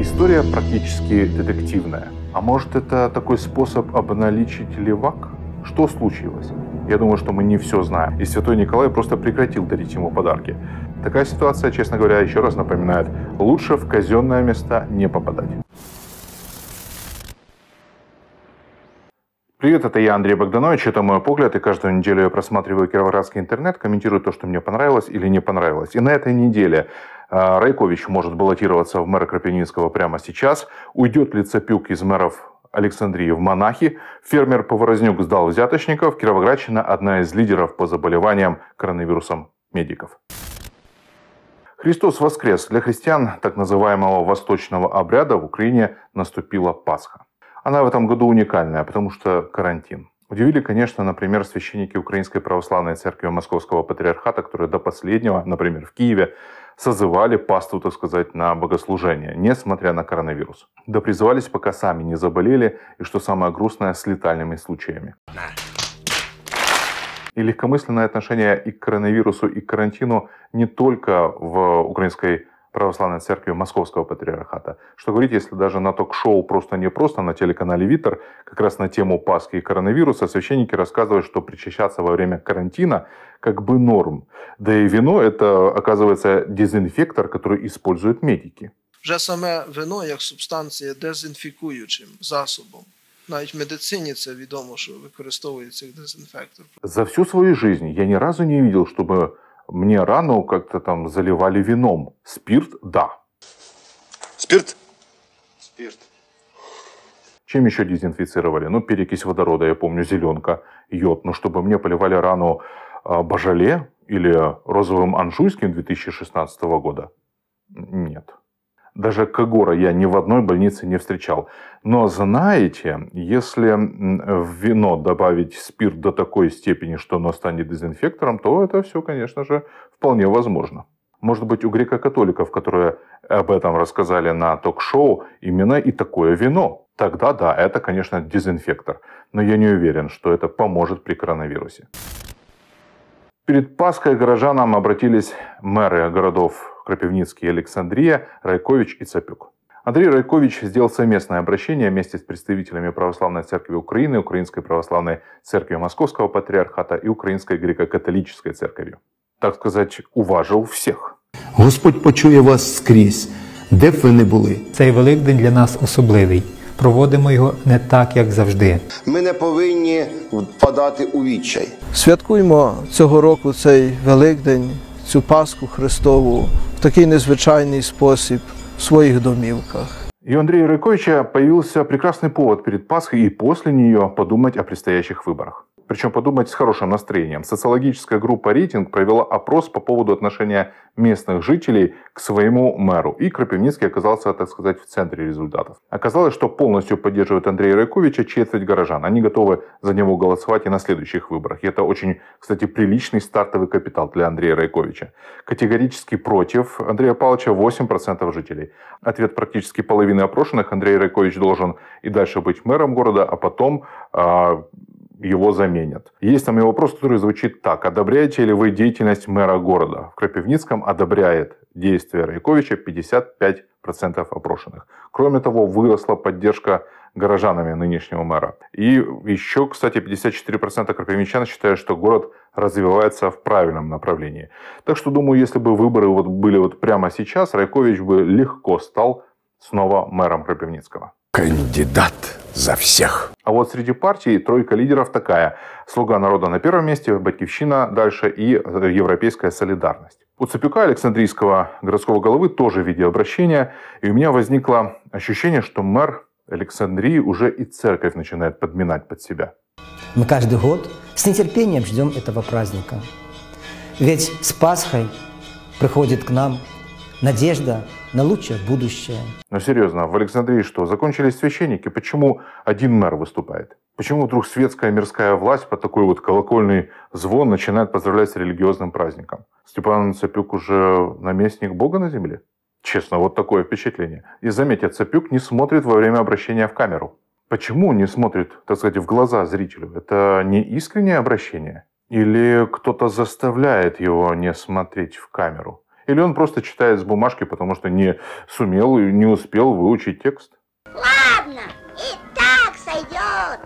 История практически детективная. А может это такой способ обналичить левак? Что случилось? Я думаю, что мы не все знаем. И святой Николай просто прекратил дарить ему подарки. Такая ситуация, честно говоря, еще раз напоминает, лучше в казенное место не попадать. Привет, это я, Андрей Богданович, это мой погляд, и каждую неделю я просматриваю кировоградский интернет, комментирую то, что мне понравилось или не понравилось. И на этой неделе а, Райкович может баллотироваться в мэра Крапивницкого прямо сейчас. Уйдет ли Цапюк из мэров Александрии в Монахи. Фермер Поворознюк сдал взяточников. Кировоградщина – одна из лидеров по заболеваниям коронавирусом медиков. Христос воскрес. Для христиан так называемого восточного обряда в Украине наступила Пасха. Она в этом году уникальная, потому что карантин. Удивили, конечно, например, священники Украинской Православной Церкви Московского Патриархата, которые до последнего, например, в Киеве, созывали пасту, так сказать, на богослужение, несмотря на коронавирус. Да призывались, пока сами не заболели, и, что самое грустное, с летальными случаями. И легкомысленное отношение и к коронавирусу, и к карантину не только в украинской Православной Церкви Московского Патриархата. Что говорить, если даже на ток-шоу «Просто не просто» на телеканале «Витер» как раз на тему Пасхи и коронавируса священники рассказывают, что причащаться во время карантина как бы норм. Да и вино – это, оказывается, дезинфектор, который используют медики. Вже саме вино як субстанція дезінфікуючим засобом. Навіть в медицине це відомо, що використовує цих дезінфектор. За всю свою жизнь я ни разу не видел, чтобы мне рану как-то там заливали вином. Спирт, да. Спирт? Спирт. Чем еще дезинфицировали? Ну, перекись водорода, я помню, зеленка, йод. Но ну, чтобы мне поливали рану а, Бажале или розовым анжуйским 2016 года? Нет даже Кагора я ни в одной больнице не встречал. Но знаете, если в вино добавить спирт до такой степени, что оно станет дезинфектором, то это все, конечно же, вполне возможно. Может быть, у греко-католиков, которые об этом рассказали на ток-шоу, именно и такое вино. Тогда да, это, конечно, дезинфектор. Но я не уверен, что это поможет при коронавирусе. Перед Пасхой горожанам обратились мэры городов Крапивницкий и Александрия, Райкович и Цапюк. Андрей Райкович сделал совместное обращение вместе с представителями Православной Церкви Украины, Украинской Православной Церкви Московского Патриархата и Украинской Греко-католической Церковью. Так сказать, уважил всех. Господь почує вас скрізь, де б ви не були. Цей Великдень для нас особливий. Проводимо його не так, як завжди. Ми не повинні впадати у відчай. Святкуємо цього року цей Великдень, цю Пасху Христову такий незвичайний спосіб в своїх домівках. И у Андрея Рыковича появился прекрасный повод перед Пасхой и после нее подумать о предстоящих выборах. Причем подумать с хорошим настроением. Социологическая группа «Рейтинг» провела опрос по поводу отношения местных жителей к своему мэру. И Кропивницкий оказался, так сказать, в центре результатов. Оказалось, что полностью поддерживает Андрея Райковича четверть горожан. Они готовы за него голосовать и на следующих выборах. И это очень, кстати, приличный стартовый капитал для Андрея Райковича. Категорически против Андрея Павловича 8% жителей. Ответ практически половины опрошенных. Андрей Райкович должен и дальше быть мэром города, а потом а, его заменят. Есть там и вопрос, который звучит так. Одобряете ли вы деятельность мэра города? В Крапивницком одобряет действия Райковича 55% опрошенных. Кроме того, выросла поддержка горожанами нынешнего мэра. И еще, кстати, 54% крапивничан считают, что город развивается в правильном направлении. Так что, думаю, если бы выборы вот были вот прямо сейчас, Райкович бы легко стал снова мэром Крапивницкого. Кандидат за всех. А вот среди партий тройка лидеров такая. «Слуга народа» на первом месте, «Батьковщина» дальше и э, «Европейская солидарность». У Цепюка Александрийского городского головы тоже видеообращение, и у меня возникло ощущение, что мэр Александрии уже и церковь начинает подминать под себя. Мы каждый год с нетерпением ждем этого праздника. Ведь с Пасхой приходит к нам надежда на лучшее будущее. Но ну, серьезно, а в Александрии что, закончились священники? Почему один мэр выступает? Почему вдруг светская мирская власть под такой вот колокольный звон начинает поздравлять с религиозным праздником? Степан Нацапюк уже наместник Бога на земле? Честно, вот такое впечатление. И заметьте, Цепюк не смотрит во время обращения в камеру. Почему он не смотрит, так сказать, в глаза зрителю? Это не искреннее обращение? Или кто-то заставляет его не смотреть в камеру? Или он просто читает с бумажки, потому что не сумел и не успел выучить текст? Ладно, и так сойдет.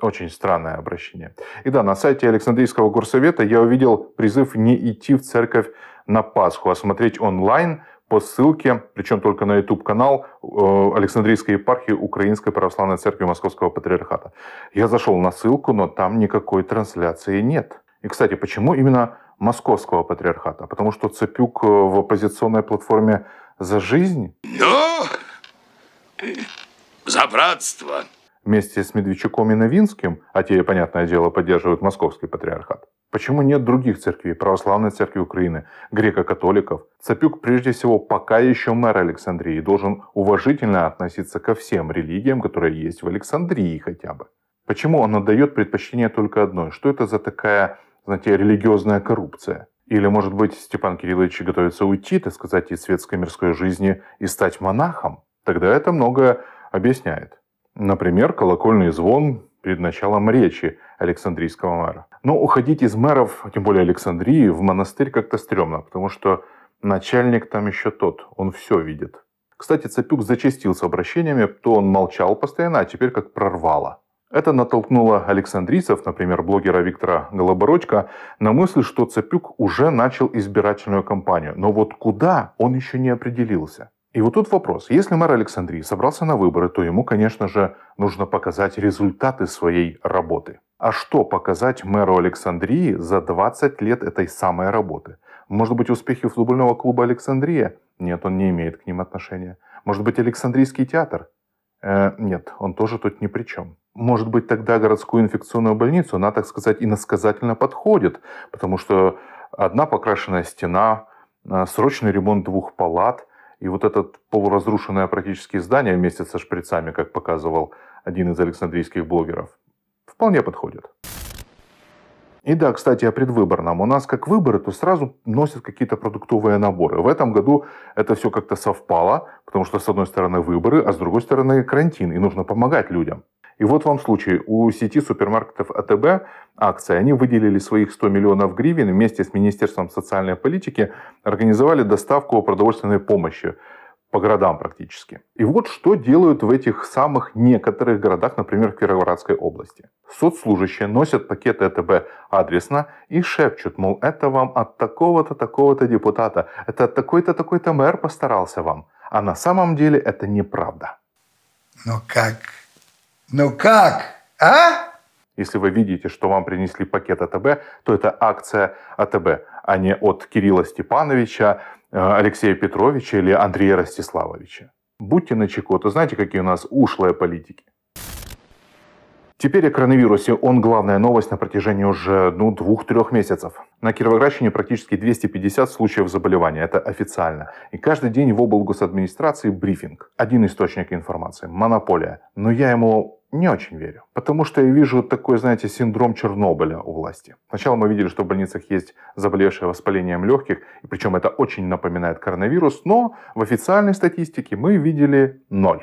Очень странное обращение. И да, на сайте Александрийского горсовета я увидел призыв не идти в церковь на Пасху, а смотреть онлайн по ссылке, причем только на YouTube-канал э, Александрийской епархии Украинской Православной Церкви Московского Патриархата. Я зашел на ссылку, но там никакой трансляции нет. И, кстати, почему именно московского патриархата? Потому что Цепюк э, в оппозиционной платформе «За жизнь»... Ну, за братство. Вместе с Медведчуком и Новинским, а те, понятное дело, поддерживают московский патриархат. Почему нет других церквей, православной церкви Украины, греко-католиков? Цапюк, прежде всего, пока еще мэр Александрии, должен уважительно относиться ко всем религиям, которые есть в Александрии хотя бы. Почему он отдает предпочтение только одной? Что это за такая знаете, религиозная коррупция. Или, может быть, Степан Кириллович готовится уйти, так сказать, из светской мирской жизни и стать монахом? Тогда это многое объясняет. Например, колокольный звон перед началом речи Александрийского мэра. Но уходить из мэров, тем более Александрии, в монастырь как-то стрёмно, потому что начальник там еще тот, он все видит. Кстати, Цапюк зачастился обращениями, то он молчал постоянно, а теперь как прорвало. Это натолкнуло александрийцев, например, блогера Виктора Голоборочка, на мысль, что Цепюк уже начал избирательную кампанию. Но вот куда он еще не определился. И вот тут вопрос. Если мэр Александрии собрался на выборы, то ему, конечно же, нужно показать результаты своей работы. А что показать мэру Александрии за 20 лет этой самой работы? Может быть, успехи футбольного клуба Александрия? Нет, он не имеет к ним отношения. Может быть, Александрийский театр? Э, нет, он тоже тут ни при чем может быть, тогда городскую инфекционную больницу, она, так сказать, иносказательно подходит, потому что одна покрашенная стена, э, срочный ремонт двух палат, и вот это полуразрушенное практически здание вместе со шприцами, как показывал один из александрийских блогеров, вполне подходит. И да, кстати, о предвыборном. У нас как выборы, то сразу носят какие-то продуктовые наборы. В этом году это все как-то совпало, потому что с одной стороны выборы, а с другой стороны карантин, и нужно помогать людям. И вот вам случай. У сети супермаркетов АТБ акции. Они выделили своих 100 миллионов гривен вместе с Министерством социальной политики, организовали доставку продовольственной помощи по городам практически. И вот что делают в этих самых некоторых городах, например, в Кировоградской области. Соцслужащие носят пакеты ЭТБ а адресно и шепчут, мол, это вам от такого-то, такого-то депутата, это от такой-то, такой-то мэр постарался вам. А на самом деле это неправда. Но ну как ну как? А? Если вы видите, что вам принесли пакет АТБ, то это акция АТБ, а не от Кирилла Степановича, э, Алексея Петровича или Андрея Ростиславовича. Будьте начеку, а то знаете, какие у нас ушлые политики. Теперь о коронавирусе. Он главная новость на протяжении уже ну, двух-трех месяцев. На Кировоградщине практически 250 случаев заболевания. Это официально. И каждый день в облгосадминистрации брифинг. Один источник информации. Монополия. Но я ему не очень верю. Потому что я вижу такой, знаете, синдром Чернобыля у власти. Сначала мы видели, что в больницах есть заболевшие воспалением легких, и причем это очень напоминает коронавирус, но в официальной статистике мы видели ноль.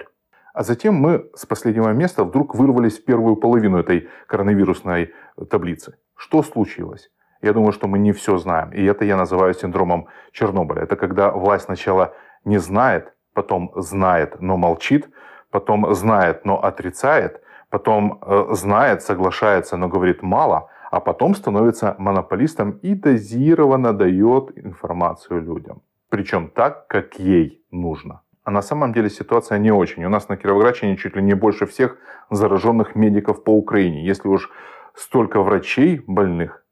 А затем мы с последнего места вдруг вырвались в первую половину этой коронавирусной таблицы. Что случилось? Я думаю, что мы не все знаем. И это я называю синдромом Чернобыля. Это когда власть сначала не знает, потом знает, но молчит, потом знает, но отрицает, потом э, знает, соглашается, но говорит мало, а потом становится монополистом и дозированно дает информацию людям. Причем так, как ей нужно. А на самом деле ситуация не очень. У нас на Кировоградчине чуть ли не больше всех зараженных медиков по Украине. Если уж столько врачей больных,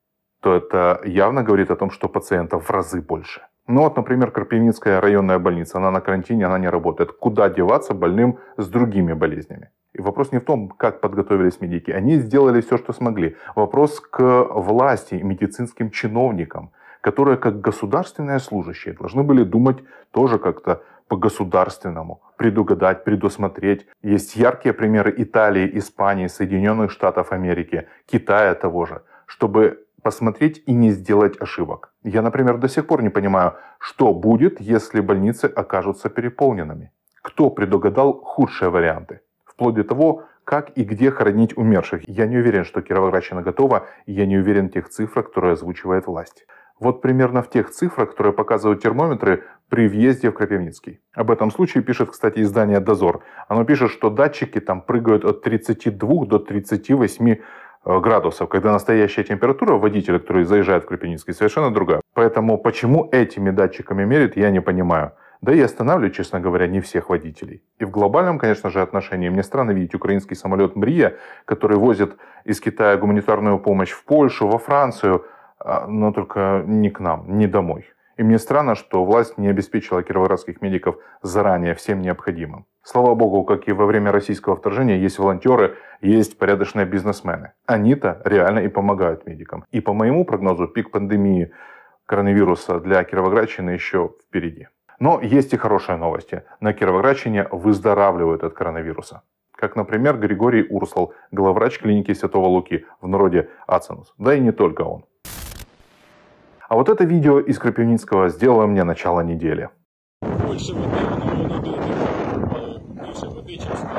то это явно говорит о том, что пациентов в разы больше. Ну вот, например, Карпивницкая районная больница, она на карантине, она не работает. Куда деваться больным с другими болезнями? И вопрос не в том, как подготовились медики. Они сделали все, что смогли. Вопрос к власти и медицинским чиновникам, которые как государственные служащие должны были думать тоже как-то по-государственному, предугадать, предусмотреть. Есть яркие примеры Италии, Испании, Соединенных Штатов Америки, Китая того же, чтобы посмотреть и не сделать ошибок. Я, например, до сих пор не понимаю, что будет, если больницы окажутся переполненными. Кто предугадал худшие варианты? Вплоть до того, как и где хоронить умерших. Я не уверен, что Кировоградщина готова, и я не уверен в тех цифрах, которые озвучивает власть. Вот примерно в тех цифрах, которые показывают термометры, при въезде в Кропивницкий. Об этом случае пишет, кстати, издание «Дозор». Оно пишет, что датчики там прыгают от 32 до 38 э, градусов, когда настоящая температура водителя, который заезжает в Кропивницкий, совершенно другая. Поэтому почему этими датчиками мерят, я не понимаю. Да и останавливают, честно говоря, не всех водителей. И в глобальном, конечно же, отношении мне странно видеть украинский самолет «Мрия», который возит из Китая гуманитарную помощь в Польшу, во Францию, а, но только не к нам, не домой. И мне странно, что власть не обеспечила кировоградских медиков заранее всем необходимым. Слава богу, как и во время российского вторжения, есть волонтеры, есть порядочные бизнесмены. Они-то реально и помогают медикам. И по моему прогнозу, пик пандемии коронавируса для Кировоградчины еще впереди. Но есть и хорошие новости. На Кировоградчине выздоравливают от коронавируса. Как, например, Григорий Урслал, главврач клиники Святого Луки, в народе Аценус. Да и не только он. А вот это видео из Крапивницкого сделало мне начало недели. Больше воды, воно не дуже. Більше води, чесно.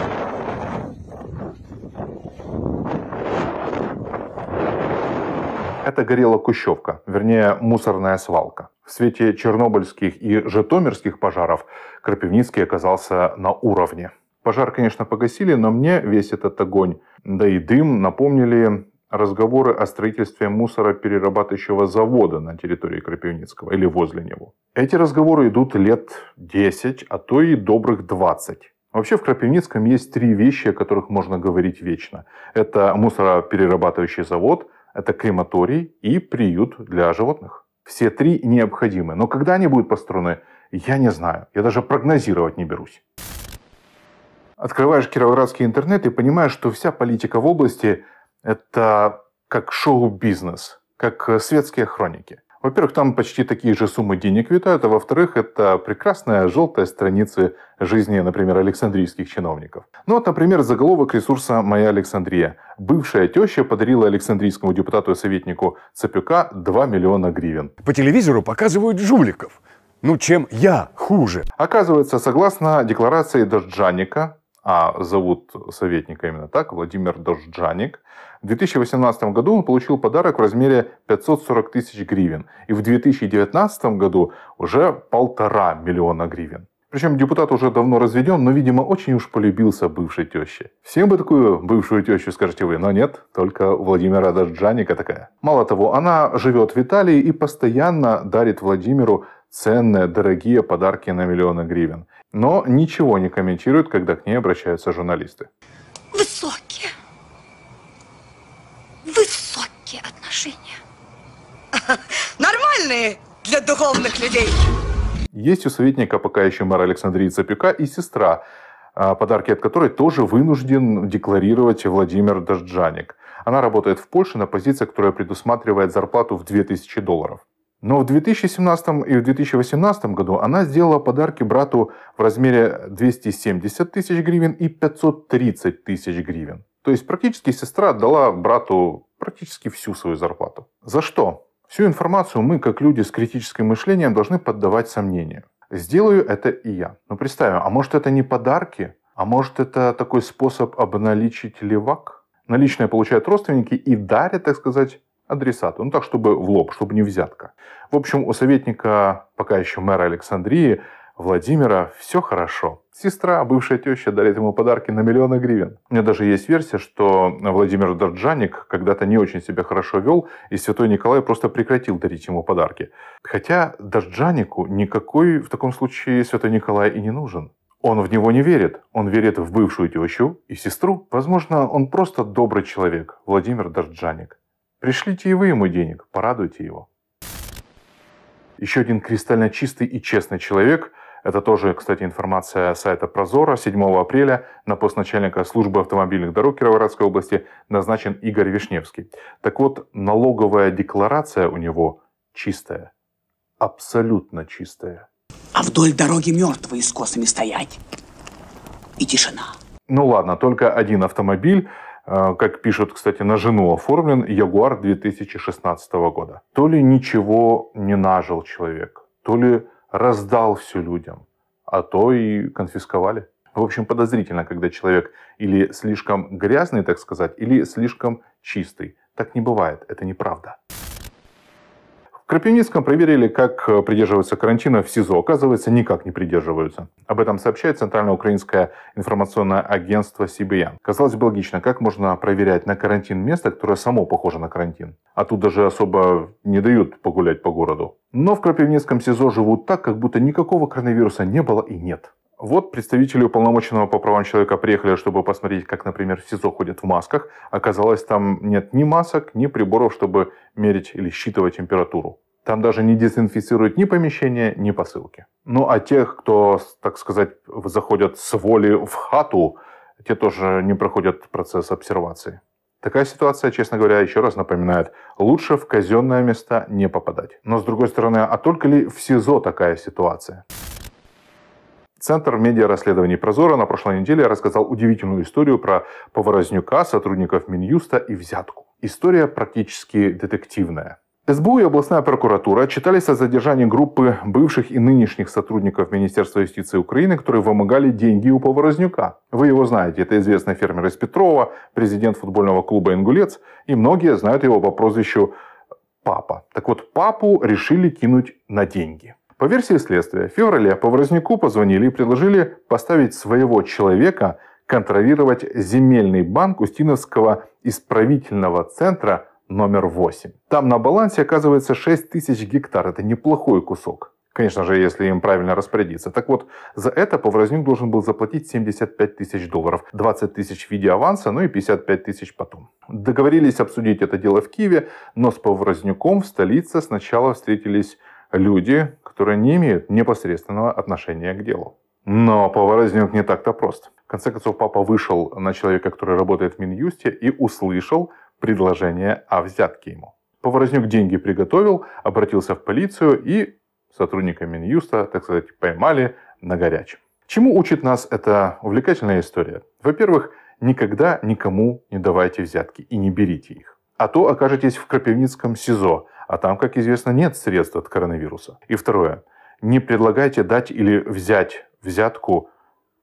Это э, горела Кущевка, вернее мусорная свалка. В свете чернобыльских и житомирских пожаров Крапивницкий оказался на уровне. Пожар, конечно, погасили, но мне весь этот огонь, да и дым напомнили разговоры о строительстве мусороперерабатывающего завода на территории Крапивницкого или возле него. Эти разговоры идут лет 10, а то и добрых 20. Вообще в Крапивницком есть три вещи, о которых можно говорить вечно. Это мусороперерабатывающий завод, это крематорий и приют для животных. Все три необходимы, но когда они будут построены, я не знаю. Я даже прогнозировать не берусь. Открываешь кировоградский интернет и понимаешь, что вся политика в области это как шоу-бизнес, как э, светские хроники. Во-первых, там почти такие же суммы денег витают, а во-вторых, это прекрасная желтая страница жизни, например, александрийских чиновников. Ну вот, например, заголовок ресурса «Моя Александрия». Бывшая теща подарила александрийскому депутату и советнику Цапюка 2 миллиона гривен. По телевизору показывают жуликов. Ну, чем я хуже? Оказывается, согласно декларации Дожджаника, а зовут советника именно так, Владимир Дожджаник. В 2018 году он получил подарок в размере 540 тысяч гривен. И в 2019 году уже полтора миллиона гривен. Причем депутат уже давно разведен, но, видимо, очень уж полюбился бывшей теще. Всем бы такую бывшую тещу, скажете вы, но нет, только Владимира Дожджаника такая. Мало того, она живет в Италии и постоянно дарит Владимиру ценные, дорогие подарки на миллионы гривен но ничего не комментирует, когда к ней обращаются журналисты. Высокие. Высокие отношения. Нормальные для духовных людей. Есть у советника пока еще мэра Александрии Цапюка и сестра, а, подарки от которой тоже вынужден декларировать Владимир Дожджаник. Она работает в Польше на позиции, которая предусматривает зарплату в 2000 долларов. Но в 2017 и в 2018 году она сделала подарки брату в размере 270 тысяч гривен и 530 тысяч гривен. То есть практически сестра отдала брату практически всю свою зарплату. За что? Всю информацию мы, как люди с критическим мышлением, должны поддавать сомнению. Сделаю это и я. Но ну, представим, а может это не подарки? А может это такой способ обналичить левак? Наличные получают родственники и дарят, так сказать, адресату. Ну, так, чтобы в лоб, чтобы не взятка. В общем, у советника, пока еще мэра Александрии, Владимира все хорошо. Сестра, бывшая теща, дарит ему подарки на миллионы гривен. У меня даже есть версия, что Владимир Дорджаник когда-то не очень себя хорошо вел, и святой Николай просто прекратил дарить ему подарки. Хотя Дорджанику никакой в таком случае святой Николай и не нужен. Он в него не верит. Он верит в бывшую тещу и сестру. Возможно, он просто добрый человек, Владимир Дорджаник. Пришлите и вы ему денег, порадуйте его. Еще один кристально чистый и честный человек – это тоже, кстати, информация сайта Прозора. 7 апреля на пост начальника службы автомобильных дорог Кировоградской области назначен Игорь Вишневский. Так вот, налоговая декларация у него чистая. Абсолютно чистая. А вдоль дороги мертвые с косами стоять. И тишина. Ну ладно, только один автомобиль а, как пишут, кстати, на жену оформлен Ягуар 2016 года. То ли ничего не нажил человек, то ли раздал все людям, а то и конфисковали. В общем, подозрительно, когда человек или слишком грязный, так сказать, или слишком чистый. Так не бывает, это неправда. Крапивницком проверили, как э, придерживаются карантина в СИЗО. Оказывается, никак не придерживаются. Об этом сообщает Центральное украинское информационное агентство CBN. Казалось бы логично, как можно проверять на карантин место, которое само похоже на карантин. А тут даже особо не дают погулять по городу. Но в Крапивницком СИЗО живут так, как будто никакого коронавируса не было и нет. Вот представители уполномоченного по правам человека приехали, чтобы посмотреть, как, например, в СИЗО ходят в масках. Оказалось, там нет ни масок, ни приборов, чтобы мерить или считывать температуру. Там даже не дезинфицируют ни помещения, ни посылки. Ну а тех, кто, так сказать, заходят с воли в хату, те тоже не проходят процесс обсервации. Такая ситуация, честно говоря, еще раз напоминает, лучше в казенное место не попадать. Но с другой стороны, а только ли в СИЗО такая ситуация? Центр медиарасследований «Прозора» на прошлой неделе рассказал удивительную историю про Поворознюка, сотрудников Минюста и взятку. История практически детективная. СБУ и областная прокуратура читались о задержании группы бывших и нынешних сотрудников Министерства юстиции Украины, которые вымогали деньги у Поворознюка. Вы его знаете, это известный фермер из Петрова, президент футбольного клуба «Ингулец», и многие знают его по прозвищу «Папа». Так вот, папу решили кинуть на деньги. По версии следствия, в феврале Поворозняку позвонили и предложили поставить своего человека контролировать земельный банк Устиновского исправительного центра номер 8. Там на балансе оказывается 6 тысяч гектар. Это неплохой кусок. Конечно же, если им правильно распорядиться. Так вот, за это Повразнюк должен был заплатить 75 тысяч долларов, 20 тысяч в виде аванса, ну и 55 тысяч потом. Договорились обсудить это дело в Киеве, но с Повразнюком в столице сначала встретились люди, которые не имеют непосредственного отношения к делу. Но поворот не так-то прост. В конце концов, папа вышел на человека, который работает в Минюсте, и услышал предложение о взятке ему. Поворознюк деньги приготовил, обратился в полицию и сотрудника Минюста, так сказать, поймали на горячем. Чему учит нас эта увлекательная история? Во-первых, никогда никому не давайте взятки и не берите их. А то окажетесь в Крапивницком СИЗО, а там, как известно, нет средств от коронавируса. И второе. Не предлагайте дать или взять взятку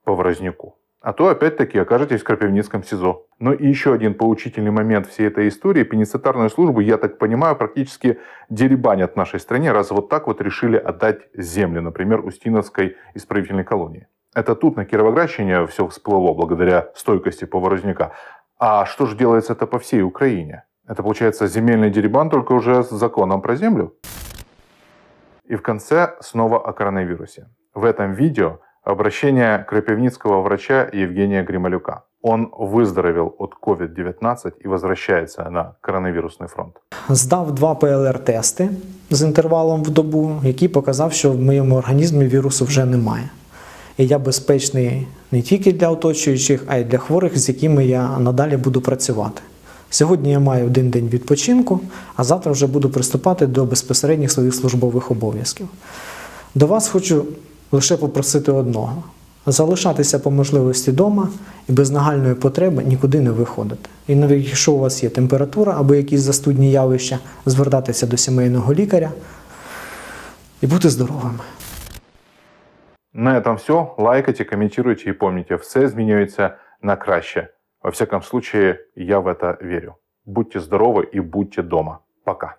по ворозняку. А то опять-таки окажетесь в Крапивницком СИЗО. Но и еще один поучительный момент всей этой истории. Пеницитарную службу, я так понимаю, практически деребанят в нашей стране, раз вот так вот решили отдать земли, например, Устиновской исправительной колонии. Это тут, на Кировоградщине, все всплыло благодаря стойкости поворозника. А что же делается это по всей Украине? Это получается земельный деребан, только уже с законом про землю. И в конце снова о коронавирусе. В этом видео обращение крапивницкого врача Евгения Грималюка. Он выздоровел от COVID-19 и возвращается на коронавирусный фронт. Сдав два ПЛР-тести с интервалом в добу, який показав, що в моєму організмі вірусу вже немає. І я безпечний не тільки для оточуючих, а й для хворих, з якими я надалі буду працювати. Сьогодні я маю один день відпочинку, а завтра вже буду приступати до безпосередніх своїх службових обов'язків. До вас хочу лише попросити одного: залишатися по можливості вдома і без нагальної потреби нікуди не виходити. І навіть якщо у вас є температура або якісь застудні явища, звертатися до сімейного лікаря і бути здоровими. На этом все. Лайкайте, комментируйте и помните, все змінюється на краще. Во всяком случае, я в это верю. Будьте здоровы и будьте дома. Пока.